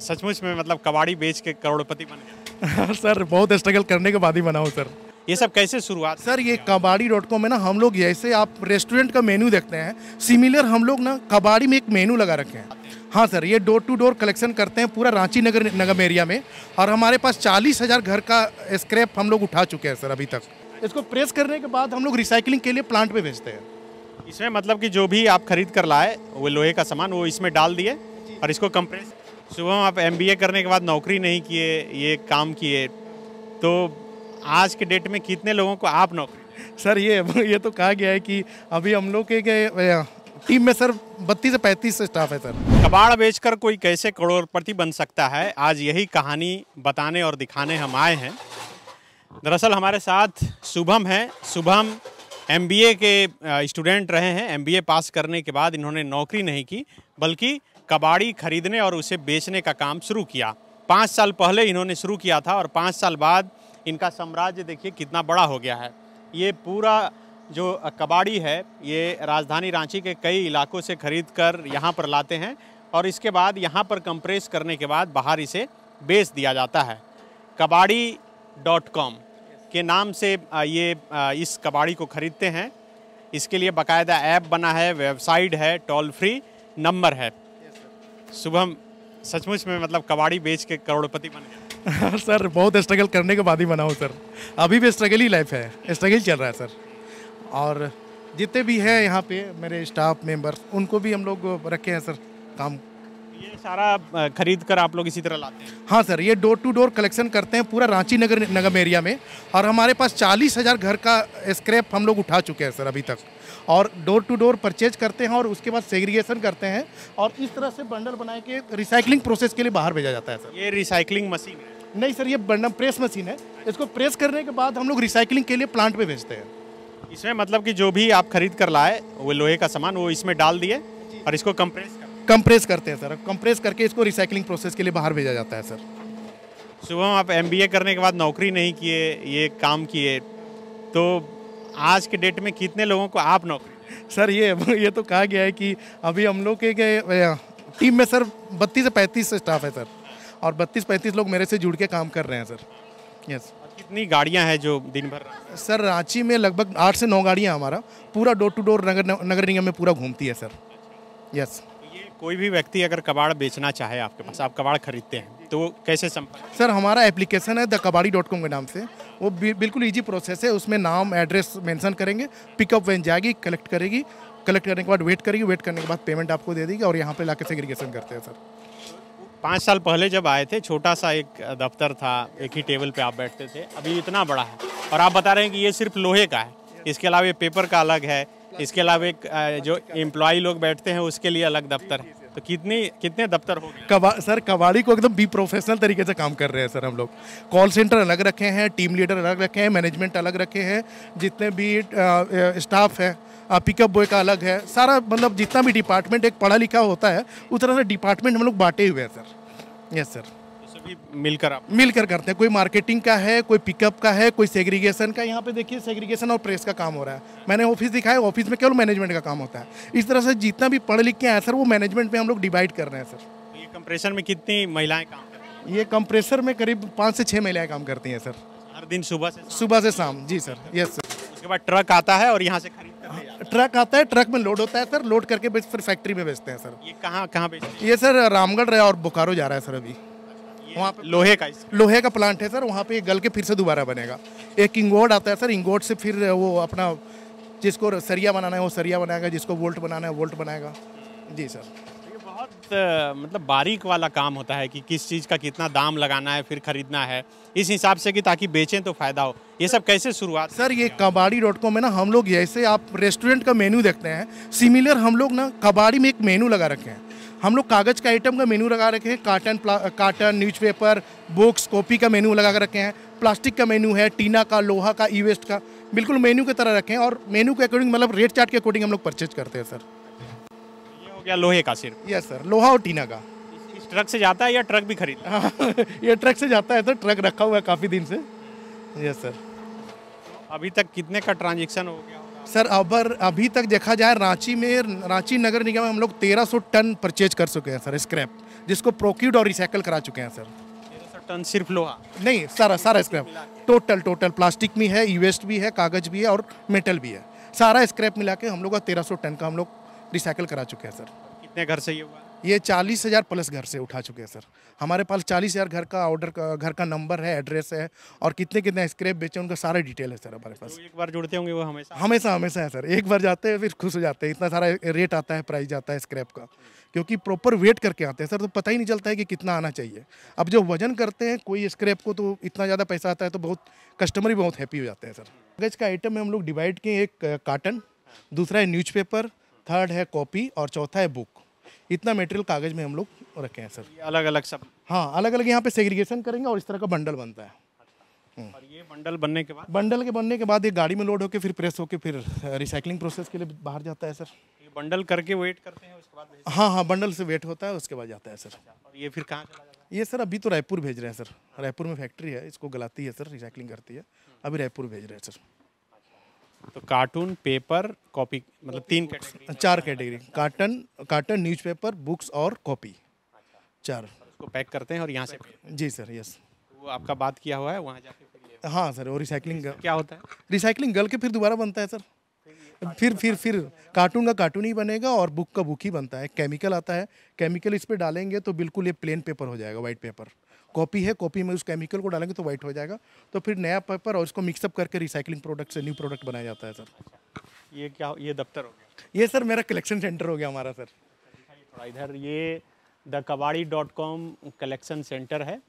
सचमुच में मतलब कबाड़ी बेच के करोड़पति बन गया सर बहुत स्ट्रगल करने के बाद ही बना हूँ सर ये सब कैसे शुरुआत सर ये कबाड़ी डॉट कॉम में ना हम लोग जैसे आप रेस्टोरेंट का मेन्यू देखते हैं सिमिलर हम लोग ना कबाड़ी में एक मेन्यू लगा रखे हैं हाँ सर ये डोर टू डोर कलेक्शन करते हैं पूरा रांची नगर नगम एरिया में और हमारे पास चालीस हज़ार घर का स्क्रैप हम लोग उठा चुके हैं सर अभी तक इसको प्रेस करने के बाद हम लोग रिसाइकिलिंग के लिए प्लांट पे भेजते हैं इसमें मतलब कि जो भी आप खरीद कर लाए वो लोहे का सामान वो इसमें डाल दिए और इसको कंप्रेस सुबह आप एम करने के बाद नौकरी नहीं किए ये काम किए तो आज के डेट में कितने लोगों को आप नौकरी सर ये ये तो कहा गया है कि अभी हम लोग के, टीम में सर बत्तीस से पैंतीस स्टाफ है सर कबाड़ बेचकर कोई कैसे करोड़पति बन सकता है आज यही कहानी बताने और दिखाने हम आए हैं दरअसल हमारे साथ शुभम है शुभम एम के स्टूडेंट रहे हैं एम पास करने के बाद इन्होंने नौकरी नहीं की बल्कि कबाड़ी खरीदने और उसे बेचने का काम शुरू किया पाँच साल पहले इन्होंने शुरू किया था और पाँच साल बाद इनका साम्राज्य देखिए कितना बड़ा हो गया है ये पूरा जो कबाड़ी है ये राजधानी रांची के कई इलाकों से खरीद कर यहाँ पर लाते हैं और इसके बाद यहाँ पर कंप्रेस करने के बाद बाहर इसे बेच दिया जाता है कबाड़ी डॉट कॉम के नाम से ये इस कबाड़ी को ख़रीदते हैं इसके लिए बाकायदा ऐप बना है वेबसाइट है टोल फ्री नंबर है शुभम सचमुच में मतलब कबाड़ी बेच के करोड़पति बन गया सर बहुत स्ट्रगल करने के बाद ही बना हूँ सर अभी भी स्ट्रगल ही लाइफ है स्ट्रगल चल रहा है सर और जितने भी हैं यहाँ पे मेरे स्टाफ मेंबर्स उनको भी हम लोग रखे हैं सर काम ये सारा खरीद कर आप लोग इसी तरह लाते हैं हाँ सर ये डोर टू डोर कलेक्शन करते हैं पूरा रांची नगर नगम एरिया में और हमारे पास चालीस हज़ार घर का स्क्रैप हम लोग उठा चुके हैं सर अभी तक और डोर टू डोर परचेज करते हैं और उसके बाद सेग्रीगेशन करते हैं और इस तरह से बंडल बना के रिसाइकलिंग प्रोसेस के लिए बाहर भेजा जाता है सर ये रिसाइकलिंग मशीन है नहीं सर ये बंडल प्रेस मशीन है इसको प्रेस करने के बाद हम लोग रिसाइकलिंग के लिए प्लांट पर भेजते हैं इसमें मतलब कि जो भी आप खरीद कर लाए वो लोहे का सामान वो इसमें डाल दिए और इसको कंप्रेस कर कंप्रेस करते हैं सर कंप्रेस करके इसको रिसाइकलिंग प्रोसेस के लिए बाहर भेजा जाता है सर सुबह आप एम करने के बाद नौकरी नहीं किए ये काम किए तो आज के डेट में कितने लोगों को आप नौकरी सर ये ये तो कहा गया है कि अभी हम लोग के टीम में सर बत्तीस से पैंतीस स्टाफ है सर और बत्तीस पैंतीस लोग मेरे से जुड़ के काम कर रहे हैं सर यस कितनी गाड़ियां हैं जो दिन भर सर रांची में लगभग आठ से नौ गाड़ियां हमारा पूरा डोर टू डोर नगर नगर निगम में पूरा घूमती है सर यस कोई भी व्यक्ति अगर कबाड़ बेचना चाहे आपके पास आप कबाड़ खरीदते हैं तो कैसे संपर्क सर हमारा एप्लीकेशन है द कबाड़ी डॉट कॉम के नाम से वो बिल्कुल इजी प्रोसेस है उसमें नाम एड्रेस मेंशन करेंगे पिकअप वैन जाएगी कलेक्ट करेगी कलेक्ट करने के बाद वेट करेगी वेट करने के बाद पेमेंट आपको दे देगी और यहाँ पर लाके सेग्रीगेशन करते हैं सर पाँच साल पहले जब आए थे छोटा सा एक दफ्तर था एक ही टेबल पर आप बैठते थे अभी इतना बड़ा है और आप बता रहे हैं कि ये सिर्फ लोहे का है इसके अलावा ये पेपर का अलग है इसके अलावा एक जो एम्प्लॉय लोग बैठते हैं उसके लिए अलग दफ्तर है तो कितनी कितने दफ्तर हो कवा, सर कवाड़ी को एकदम बी प्रोफेशनल तरीके से काम कर रहे हैं सर हम लोग कॉल सेंटर अलग रखे हैं टीम लीडर अलग रखे हैं मैनेजमेंट अलग रखे हैं जितने भी स्टाफ है पिकअप बॉय का अलग है सारा मतलब जितना भी डिपार्टमेंट एक पढ़ा लिखा होता है उस तरह से डिपार्टमेंट हम लोग बांटे हुए हैं सर यस सर मिलकर आप मिलकर करते हैं कोई मार्केटिंग का है कोई पिकअप का है कोई सेग्रीगेशन का यहाँ पे देखिए सेग्रीगेशन और प्रेस का काम हो रहा है मैंने ऑफिस दिखाया ऑफिस में केवल मैनेजमेंट का काम होता है इस तरह से जितना भी पढ़ लिख के आए सर वो मैनेजमेंट में हम लोग डिवाइड कर रहे हैं सर तो ये कंप्रेसर में कितनी महिलाएं काम ये कंप्रेसर में करीब पाँच से छः महिलाएं काम करती हैं सर हर दिन सुबह से सुबह से शाम जी सर यस सर उसके बाद ट्रक आता है और यहाँ से खरीद ट्रक हाँ, आता है ट्रक में लोड होता है सर लोड करके फिर फैक्ट्री में बेचते हैं सर ये कहाँ कहाँ बेचते हैं ये सर रामगढ़ रहा और बोकारो जा रहा है सर अभी वहाँ पे लोहे का लोहे का प्लांट है सर वहाँ पे गल के फिर से दोबारा बनेगा एक इंगोड आता है सर इंगोड से फिर वो अपना जिसको सरिया बनाना है वो सरिया बनाएगा जिसको वोल्ट बनाना है वोल्ट बनाएगा जी सर बहुत मतलब बारीक वाला काम होता है कि किस चीज़ का कितना दाम लगाना है फिर खरीदना है इस हिसाब से कि ताकि बेचें तो फायदा हो ये सब कैसे शुरुआत सर ये कबाड़ी डॉट कॉम में ना हम लोग जैसे आप रेस्टोरेंट का मेन्यू देखते हैं सिमिलर हम लोग ना कबाड़ी में एक मेन्यू लगा रखे हैं हम लोग कागज़ का आइटम का मेन्यू लगा रखे हैं carton carton newspaper books copy का मेन्यू लगा कर रखे हैं प्लास्टिक का मेन्यू है टीना का लोहा का ई वेस्ट का बिल्कुल मेन्यू की तरह रखें और मेन्यू के अकॉर्डिंग मतलब रेट चार्ट के अकॉर्डिंग हम लोग परचेज करते हैं सर ये हो गया लोहे का सिर्फ यस सर लोहा और टीना का इस ट्रक से जाता है या ट्रक भी खरीद हाँ, ये ट्रक से जाता है सर तो ट्रक रखा हुआ है काफ़ी दिन से यस सर अभी तक कितने का ट्रांजेक्शन हो गया सर अबर अभी तक देखा जाए रांची में रांची नगर निगम में हम लोग 1300 टन परचेज कर चुके हैं सर स्क्रैप जिसको प्रोक्यूड और रिसाइकल करा चुके हैं सर टन सिर्फ लोहा नहीं सारा सारा स्क्रैप टोटल टोटल प्लास्टिक भी है यूवेस्ट e भी है कागज भी है और मेटल भी है सारा स्क्रैप मिला के हम लोग का तेरह टन का हम लोग रिसाइकल करा चुके हैं सर कितने घर से ये हुआ ये चालीस हज़ार प्लस घर से उठा चुके हैं सर हमारे पास चालीस हज़ार घर का ऑर्डर घर का नंबर है एड्रेस है और कितने कितने स्क्रैप बेचे उनका सारा डिटेल है सर हमारे तो पास एक बार जुड़ते होंगे वो हमेशा हमेशा हमेशा है सर एक बार जाते हैं फिर खुश हो जाते हैं इतना सारा रेट आता है प्राइस आता है स्क्रैप का क्योंकि प्रॉपर वेट करके आते हैं सर तो पता ही नहीं चलता है कि कितना आना चाहिए अब जो वजन करते हैं कोई स्क्रैप को तो इतना ज़्यादा पैसा आता है तो बहुत कस्टमर भी बहुत हैप्पी हो जाते हैं सर कागज़ का आइटम में हम लोग डिवाइड किए एक कार्टन दूसरा है न्यूज़पेपर थर्ड है कॉपी और चौथा है बुक इतना मेटेरियल कागज़ में हम लोग रखे हैं सर अलग अलग सब हाँ अलग अलग यहाँ पे सेग्रीगेशन करेंगे और इस तरह का बंडल बनता है अच्छा। हम्म। और ये बंडल बनने के बाद बंडल के बनने के बाद ये गाड़ी में लोड होकर फिर प्रेस होकर फिर रिसाइकलिंग प्रोसेस के लिए बाहर जाता है सर ये बंडल करके वेट करते हैं उसके बाद हाँ हाँ बंडल से वेट होता है उसके बाद जाता है सर अच्छा, और ये फिर कहाँ ये सर अभी तो रायपुर भेज रहे हैं सर रायपुर में फैक्ट्री है इसको गलाती है सर रिसाइकलिंग करती है अभी रायपुर भेज रहे हैं सर तो कार्टून पेपर कॉपी मतलब तीन कैटेगरी चार category carton carton newspaper books और कॉपी चार उसको पैक करते हैं और यहाँ से जी सर यस वो आपका बात किया हुआ है वहाँ जाके हाँ सर वो रिसाइकलिंग क्या होता है रिसाइकलिंग गल के फिर दोबारा बनता है सर फिर फिर फिर कार्टून का कार्टून ही बनेगा और बुक का बुक ही बनता है केमिकल आता है केमिकल इस पर डालेंगे तो बिल्कुल ये प्लेन पेपर हो जाएगा वाइट पेपर कॉपी है कॉपी में उस केमिकल को डालेंगे तो वाइट हो जाएगा तो फिर नया पेपर और उसको मिक्सअप करके रिसाइकलिंग प्रोडक्ट से न्यू प्रोडक्ट बनाया जाता है सर ये क्या ये दफ्तर हो गया ये सर मेरा कलेक्शन सेंटर हो गया हमारा सर थोड़ा इधर ये द कबाड़ी डॉट कॉम कलेक्शन सेंटर है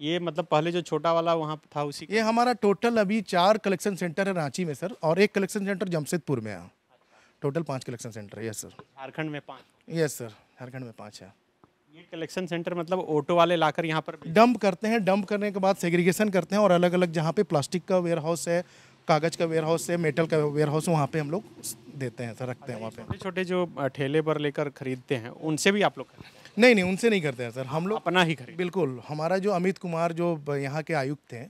ये मतलब पहले जो छोटा वाला वहाँ था उसी ये हमारा टोटल अभी चार कलेक्शन सेंटर है रांची में सर और एक कलेक्शन सेंटर जमशेदपुर में है टोटल पाँच कलेक्शन सेंटर है यस सर झारखंड में पाँच यस सर झारखंड में पाँच है ये कलेक्शन सेंटर मतलब ऑटो वाले लाकर यहाँ पर डंप करते हैं डंप करने के बाद सेग्रीगेशन करते हैं और अलग अलग जहाँ पे प्लास्टिक का वेयर हाउस है कागज़ का वेयर हाउस है मेटल का वेयर हाउस है वहाँ पे हम लोग देते हैं सर रखते हैं वहाँ पे छोटे छोटे जो ठेले पर लेकर खरीदते हैं उनसे भी आप लोग नहीं नहीं उनसे नहीं करते हैं सर हम लोग अपना ही खरीद बिल्कुल हमारा जो अमित कुमार जो यहाँ के आयुक्त थे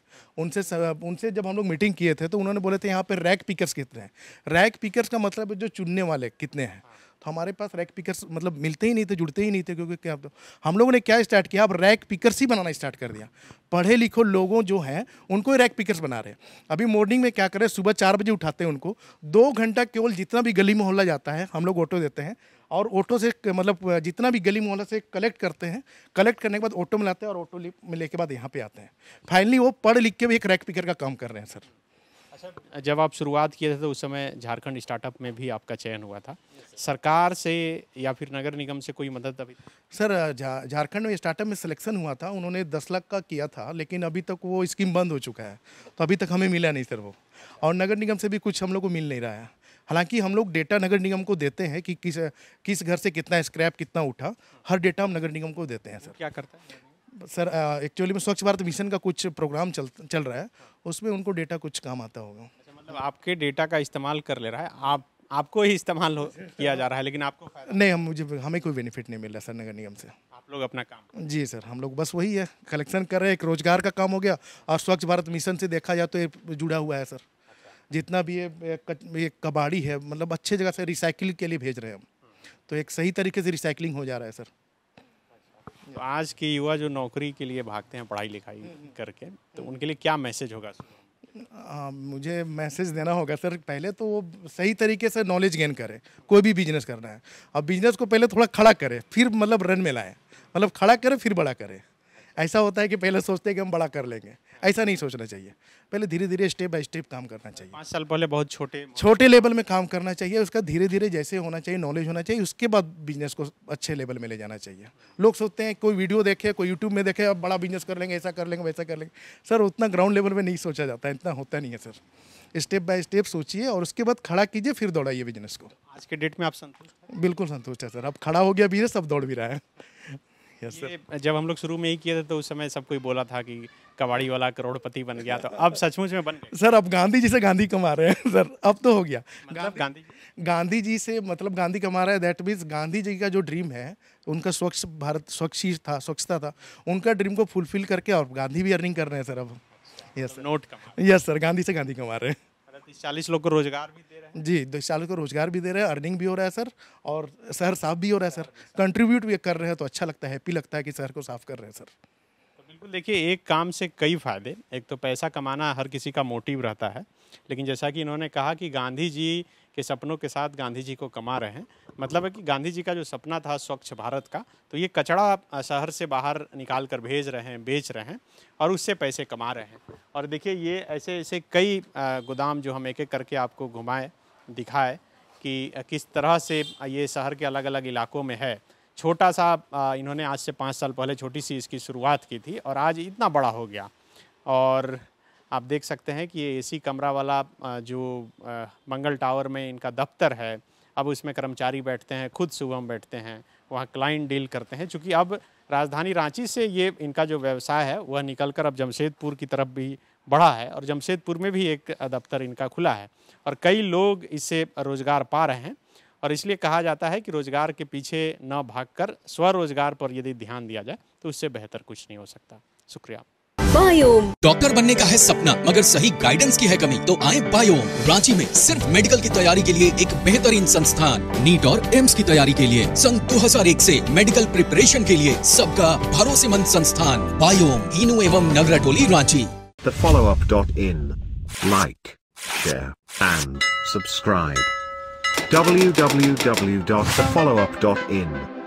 उनसे उनसे जब हम लोग मीटिंग किए थे तो उन्होंने बोले थे यहाँ पे रैक पिकर्स कितने हैं रैक पिकर्स का मतलब जो चुनने वाले कितने हैं तो हमारे पास रैक पिकर्स मतलब मिलते ही नहीं थे जुड़ते ही नहीं थे क्योंकि क्या तो, हम लोगों ने क्या स्टार्ट किया अब रैक पिकर्स ही बनाना स्टार्ट कर दिया पढ़े लिखो लोगों जो हैं उनको रैक पिकर्स बना रहे हैं अभी मॉर्निंग में क्या करें सुबह चार बजे उठाते हैं उनको दो घंटा केवल जितना भी गली मोहल्ला जाता है हम लोग ऑटो देते हैं और ऑटो से मतलब जितना भी गली मोहल्ला से कलेक्ट करते हैं कलेक्ट करने के बाद ऑटो में लाते हैं और ऑटो में लेके बाद यहाँ पे आते हैं फाइनली वो पढ़ लिख के भी एक रैक पिकर का काम कर रहे हैं सर अच्छा जब आप शुरुआत किए थे तो उस समय झारखंड स्टार्टअप में भी आपका चयन हुआ था सरकार से या फिर नगर निगम से कोई मदद अभी सर झारखंड में स्टार्टअप में सिलेक्शन हुआ था उन्होंने दस लाख का किया था लेकिन अभी तक वो स्कीम बंद हो चुका है तो अभी तक हमें मिला नहीं सर वो और नगर निगम से भी कुछ हम लोग को मिल नहीं रहा है हालांकि हम लोग डेटा नगर निगम को देते हैं कि किस किस घर से कितना स्क्रैप कितना उठा हर डेटा हम नगर निगम को देते हैं सर क्या करते हैं सर एक्चुअली में स्वच्छ भारत मिशन का कुछ प्रोग्राम चल चल रहा है उसमें उनको डेटा कुछ काम आता होगा अच्छा, मतलब आपके डेटा का इस्तेमाल कर ले रहा है आप आपको ही इस्तेमाल हो किया जा रहा है लेकिन आपको नहीं हम मुझे हमें कोई बेनिफिट नहीं मिल रहा सर नगर निगम से आप लोग अपना काम जी सर हम लोग बस वही है कलेक्शन कर रहे हैं एक रोजगार का काम हो गया और स्वच्छ भारत मिशन से देखा जाए तो ये जुड़ा हुआ है सर जितना भी ये ये कबाड़ी है मतलब अच्छे जगह से रिसाइकिल के लिए भेज रहे हैं हम तो एक सही तरीके से रिसाइकिलिंग हो जा रहा है सर तो आज के युवा जो नौकरी के लिए भागते हैं पढ़ाई लिखाई हम्म, हम्म। करके तो उनके लिए क्या मैसेज होगा आ, मुझे मैसेज देना होगा सर पहले तो वो सही तरीके से नॉलेज गेन करें कोई भी बिजनेस करना है अब बिजनेस को पहले थोड़ा खड़ा करें फिर मतलब रन में लाएँ मतलब खड़ा करें फिर बड़ा करें ऐसा होता है कि पहले सोचते हैं कि हम बड़ा कर लेंगे ऐसा नहीं सोचना चाहिए पहले धीरे धीरे स्टेप बाय स्टेप काम करना चाहिए पाँच साल पहले बहुत छोटे छोटे लेवल में काम करना चाहिए उसका धीरे धीरे जैसे होना चाहिए नॉलेज होना चाहिए उसके बाद बिजनेस को अच्छे लेवल में ले जाना चाहिए लोग सोचते हैं कोई वीडियो देखे कोई यूट्यूब में देखे अब बड़ा बिजनेस कर लेंगे ऐसा कर लेंगे वैसा कर लेंगे सर उतना ग्राउंड लेवल में नहीं सोचा जाता है इतना होता नहीं है सर स्टेप बाय स्टेप सोचिए और उसके बाद खड़ा कीजिए फिर दौड़ाइए बिजनेस को आज के डेट में आप संतुष्ट बिल्कुल संतुष्ट है सर अब खड़ा हो गया बिजनेस अब दौड़ भी रहा है yes, जब हम लोग शुरू में ही किए थे तो उस समय सब कोई बोला था कि कबाड़ी वाला करोड़पति बन गया तो अब सचमुच में बन सर अब गांधी जी से गांधी कमा रहे हैं सर अब तो हो गया मतलब गांधी मतलब गांधी जी से मतलब गांधी कमा रहा है दैट मीन्स गांधी जी का जो ड्रीम है उनका स्वच्छ भारत स्वच्छ था स्वच्छता था उनका ड्रीम को फुलफिल करके और गांधी भी अर्निंग कर रहे हैं सर अब yes note yes sir Gandhi से गांधी कमा रहे हैं चालीस लोग को रोजगार भी दे रहे हैं जी दस चालीस को रोजगार भी दे रहे हैं अर्निंग भी हो रहा है सर और शहर साफ भी हो रहा है सर कंट्रीब्यूट भी कर रहे हैं तो अच्छा लगता है हैप्पी लगता है कि शहर को साफ कर रहे हैं सर बिल्कुल देखिए एक काम से कई फ़ायदे एक तो पैसा कमाना हर किसी का मोटिव रहता है लेकिन जैसा कि इन्होंने कहा कि गांधी जी के सपनों के साथ गांधी जी को कमा रहे हैं मतलब है कि गांधी जी का जो सपना था स्वच्छ भारत का तो ये कचड़ा शहर से बाहर निकाल कर भेज रहे हैं बेच रहे हैं और उससे पैसे कमा रहे हैं और देखिए ये ऐसे ऐसे कई गोदाम जो हम एक एक करके आपको घुमाए दिखाए कि किस तरह से ये शहर के अलग अलग इलाकों में है छोटा सा इन्होंने आज से पाँच साल पहले छोटी सी इसकी शुरुआत की थी और आज इतना बड़ा हो गया और आप देख सकते हैं कि ये एसी कमरा वाला जो मंगल टावर में इनका दफ्तर है अब उसमें कर्मचारी बैठते हैं खुद सुबह बैठते हैं वहाँ क्लाइंट डील करते हैं चूँकि अब राजधानी रांची से ये इनका जो व्यवसाय है वह निकलकर अब जमशेदपुर की तरफ भी बढ़ा है और जमशेदपुर में भी एक दफ्तर इनका खुला है और कई लोग इससे रोज़गार पा रहे हैं और इसलिए कहा जाता है कि रोजगार के पीछे न भागकर स्वरोजगार पर यदि ध्यान दिया जाए तो उससे बेहतर कुछ नहीं हो सकता शुक्रिया बायोम डॉक्टर बनने का है सपना मगर सही गाइडेंस की है कमी तो आए बायोम रांची में सिर्फ मेडिकल की तैयारी के लिए एक बेहतरीन संस्थान नीट और एम्स की तैयारी के लिए सन 2001 से मेडिकल प्रिपरेशन के लिए सबका भरोसेमंद संस्थान बायोम इनु एवं Nagra Toli Ranchi follow up dot in like and subscribe www.thefollowup.in